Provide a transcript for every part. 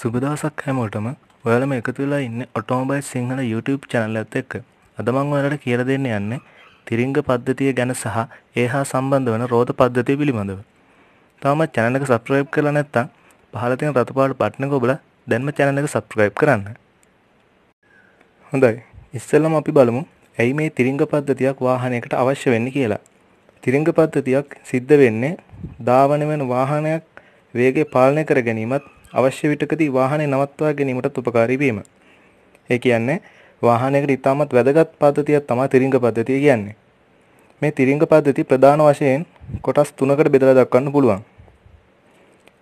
සුබදවසක් හැමෝටම ඔයාලම එකතු වෙලා ඉන්න ඔටෝමබයි සිංහල YouTube channel එකත් එක්ක අද මම ඔයාලට කියලා දෙන්න යන්නේ තිරිංග පද්ධතිය ගැන සහ ඒ හා සම්බන්ධ වන රෝද පද්ධතිය පිළිබඳව. තාමත් channel එක subscribe කරලා නැත්නම් පහළ තියෙන රතුපාට බටන් එක ඔබලා දැන්ම channel එක subscribe කරන්න. හොඳයි. ඉස්සෙල්ලාම අපි බලමු ඇයි මේ තිරිංග පද්ධතියක් වාහනයකට අවශ්‍ය වෙන්නේ කියලා. තිරිංග පද්ධතියක් සිද්ධ වෙන්නේ ධාවන වෙන වාහනයක් වේගය පාලනය කර ගැනීමත් අවශ්‍ය විටකදී වාහනය නවත්වා ගැනීමටත් උපකාරී වීම. ඒ කියන්නේ වාහනයකට ඉතාමත් වැදගත් පද්ධතියක් තමයි තිරිංග පද්ධතිය කියන්නේ. මේ තිරිංග පද්ධතිය ප්‍රධාන වශයෙන් කොටස් තුනකට බෙදලා දක්වන්න පුළුවන්.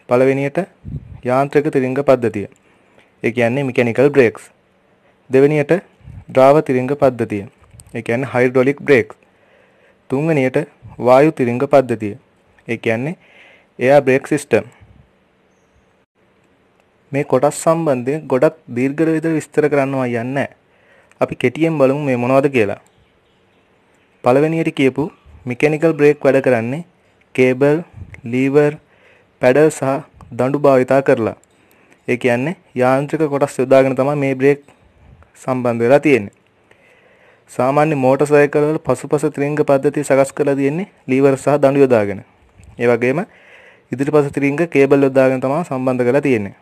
පළවෙනියට යාන්ත්‍රික තිරිංග පද්ධතිය. ඒ කියන්නේ mechanical brakes. දෙවෙනියට ද්‍රාව තිරිංග පද්ධතිය. ඒ කියන්නේ hydraulic brakes. තුන්වෙනියට වායු තිරිංග පද්ධතිය. ඒ කියන්නේ air brake system. මේ කොටස් සම්බන්ධයෙන් ගොඩක් දීර්ඝ විදිහට විස්තර කරන්නවා යන්නේ අපි කෙටියෙන් බලමු මේ මොනවද කියලා. පළවෙනියට කියපු මෙකැනිකල් බ්‍රේක් වැඩ කරන්නේ කේබල්, ලීවර්, පැඩල් සහ දඬු භාවිතා කරලා. ඒ කියන්නේ යාන්ත්‍රික කොටස් යොදාගෙන තමයි මේ බ්‍රේක් සම්බන්ධ වෙලා තියෙන්නේ. සාමාන්‍ය මෝටර් සයිකල් වල පසුපස ත්‍රිංග පද්ධතිය සකස් කරලා තියෙන්නේ ලීවර් සහ දඬු යොදාගෙන. ඒ වගේම ඉදිරිපස ත්‍රිංග කේබල් යොදාගෙන තමයි සම්බන්ධ කරලා තියෙන්නේ.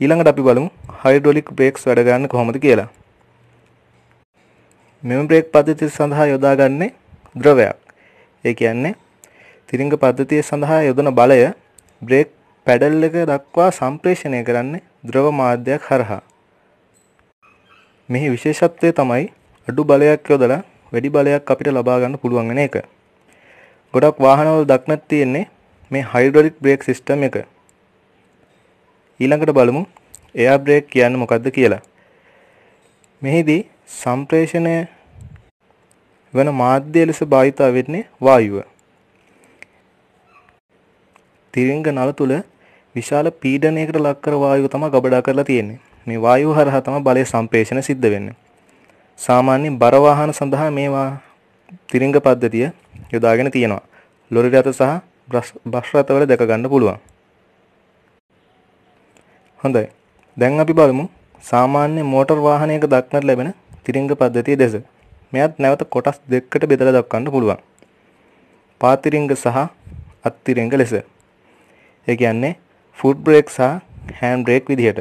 ඊළඟට අපි බලමු හයිඩ්‍රොලික් බ්‍රේක්ස් වැඩ කරන්නේ කොහොමද කියලා. මෙම බ්‍රේක් පද්ධතිය සඳහා යොදාගන්නේ ද්‍රවයක්. ඒ කියන්නේ තිරිංග පද්ධතිය සඳහා යොදන බලය බ්‍රේක් පැඩල් එක දක්වා සම්ප්‍රේෂණය කරන්නේ ද්‍රව මාධ්‍යයක් හරහා. මෙහි විශේෂත්වය තමයි අඩු බලයක් යොදලා වැඩි බලයක් අපිට ලබා ගන්න පුළුවන් වෙන එක. ගොඩක් වාහනවල දක්නට තියෙන්නේ මේ හයිඩ්‍රොලික් බ්‍රේක් සිස්ටම් එක. ඊළඟට බලමු එයා බ්‍රේක් කියන්නේ මොකක්ද කියලා. මෙහිදී සම්ප්‍රේෂණය වන මාධ්‍ය ලෙස භාවිතා වෙන්නේ වායුව. තිරිංග නල තුල විශාල පීඩනයකට ලක් කර වායුව තමයි ගබඩා කරලා තියෙන්නේ. මේ වායුව හරහා තමයි බලය සම්ප්‍රේෂණ සිද්ධ වෙන්නේ. සාමාන්‍යයෙන් බර වාහන සඳහා මේවා තිරිංග පද්ධතිය යොදාගෙන තියෙනවා. ලොරි රථ සහ බස් රථවල දැක ගන්න පුළුවන්. හොඳයි. දැන් අපි බලමු සාමාන්‍ය මෝටර් වාහනයක දක්නට ලැබෙන තිරිංග පද්ධතිය දෙස. මෙයත් නැවත කොටස් දෙකකට බෙදලා දක්වන්න පුළුවන්. පාතිරිංග සහ අත්තිරිංග ලෙස. ඒ කියන්නේ ෆුට් බ්‍රේක් සහ හෑන්ඩ් බ්‍රේක් විදිහට.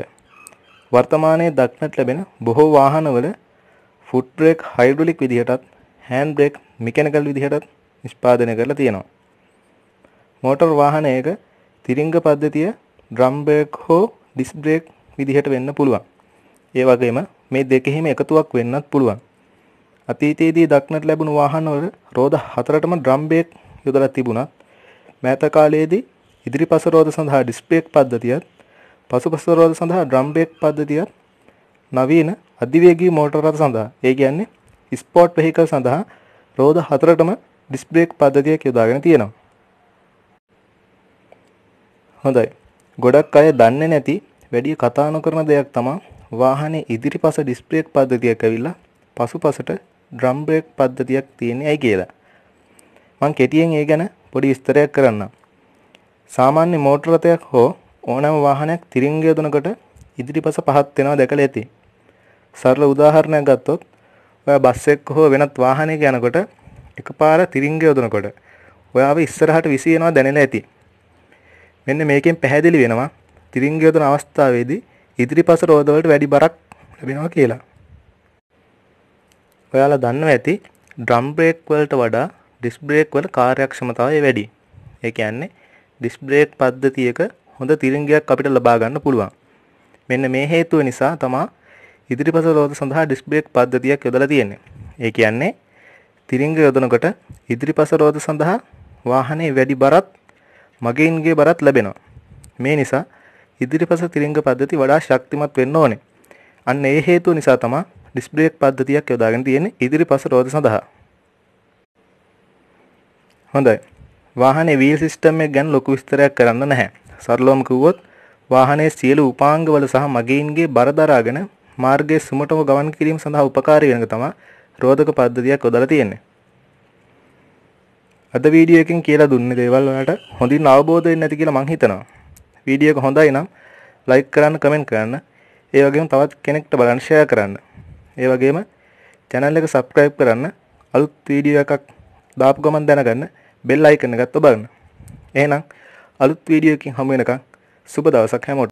වර්තමානයේ දක්නට ලැබෙන බොහෝ වාහනවල ෆුට් බ්‍රේක් හයිඩ්‍රොලික් විදිහටත් හෑන්ඩ් බ්‍රේක් මෙකැනිකල් විදිහටත් නිෂ්පාදනය කරලා තියෙනවා. මෝටර් වාහනයක තිරිංග පද්ධතිය ඩ්‍රම් බ්‍රේක් හෝ ඩිස්ක් බ්‍රේක් විදිහට වෙන්න පුළුවන්. ඒ වගේම මේ දෙකෙහිම එකතුවක් වෙන්නත් පුළුවන්. අතීතයේදී දක්නට ලැබුණු වාහනවල රෝද හතරටම ඩ්‍රම් බ්‍රේක් යොදලා තිබුණත් මෑත කාලයේදී ඉදිරිපස රෝද සඳහා ඩිස්ක් බ්‍රේක් පද්ධතියත් පසුපස රෝද සඳහා ඩ්‍රම් බ්‍රේක් පද්ධතියත් නවීන අධිවේගී මෝටර රථ සඳහා ඒ කියන්නේ ස්පෝට් වෙහිකල් සඳහා රෝද හතරටම ඩිස්ක් බ්‍රේක් පද්ධතියක් යොදාගෙන තියෙනවා. හොඳයි. ගොඩක් අය දන්නේ නැති වැඩි කතා නොකරන දෙයක් තමයි වාහනේ ඉදිරිපස ඩිස්බ්‍රේක් පද්ධතියක් ඇවිල්ලා පසුපසට ඩ්‍රම් බ්‍රේක් පද්ධතියක් තියෙන්නේ ඇයි කියලා. මං කෙටියෙන් ඒ ගැන පොඩි විස්තරයක් කරන්නම්. සාමාන්‍ය මෝටර රථයක් හෝ ඕනෑම වාහනයක් තිරිංගය දුනකොට ඉදිරිපස පහත් වෙනවා දැකලා ඇති. සරල උදාහරණයක් ගත්තොත් ඔයා බස් එක්ක හෝ වෙනත් වාහනයක යනකොට එකපාර තිරිංගය යොදනකොට ඔයාව ඉස්සරහට විසි වෙනවා දැනෙලා ඇති. මෙන්න මේකෙන් පැහැදිලි වෙනවා තිරින්ගේ යොදන අවස්ථාවේදී ඉදිරිපස රෝදවලට වැඩි බරක් ලැබෙනවා කියලා. ඔයාලා දන්නවා ඇති ඩ්‍රම් බ්‍රේක් වලට වඩා ඩිස් බ්‍රේක් වල කාර්යක්ෂමතාවය වැඩි. ඒ කියන්නේ ඩිස් බ්‍රේක් පද්ධතියක හොඳ තිරින්ගයක් අපිට ලබා ගන්න පුළුවන්. මෙන්න මේ හේතුව නිසා තමා ඉදිරිපස රෝද සඳහා ඩිස් බ්‍රේක් පද්ධතියක් යොදලා තියෙන්නේ. ඒ කියන්නේ තිරින්ග යොදනකොට ඉදිරිපස රෝද සඳහා වාහනේ වැඩි බරක් මගීන්ගේ බරත් ලැබෙනවා. මේ නිසා ඉදිරිපස තිරිංග පද්ධති වඩා ශක්තිමත් වෙන්න ඕනේ. අන්න ඒ හේතුව නිසා තමයි ඩිස් බ්‍රේක් පද්ධතියක් යොදාගෙන තියෙන්නේ ඉදිරිපස රෝද සඳහා. හොඳයි. වාහනේ වීල් සිස්ටම් එක ගැන ලොකු විස්තරයක් කරන්න නැහැ. සරලවම කිව්වොත් වාහනේ සියලු උපාංගවල සහ මගීන්ගේ බර දරාගෙන මාර්ගයේ සුමටම ගමන් කිරීම සඳහා උපකාරී වෙනක තමයි රෝධක පද්ධතියක් යොදලා තියෙන්නේ. අද වීඩියෝ එකෙන් කියලා දුන්න දේවල් ඔයාලට හොඳින් අවබෝධ වෙන්නේ නැති කියලා මං හිතනවා. වීඩියෝ එක හොඳයි නම් ලයික් කරන්න, කමෙන්ට් කරන්න, ඒ වගේම තවත් කෙනෙක්ට බලන්න ෂෙයා කරන්න. ඒ වගේම channel එක subscribe කරන්න, අලුත් වීඩියෝ එකක් දාපු ගමන් දැනගන්න bell icon එකත් ඔබ බලන්න. එහෙනම් අලුත් වීඩියෝ එකකින් හමු වෙනකන් සුබ දවසක් හැමෝටම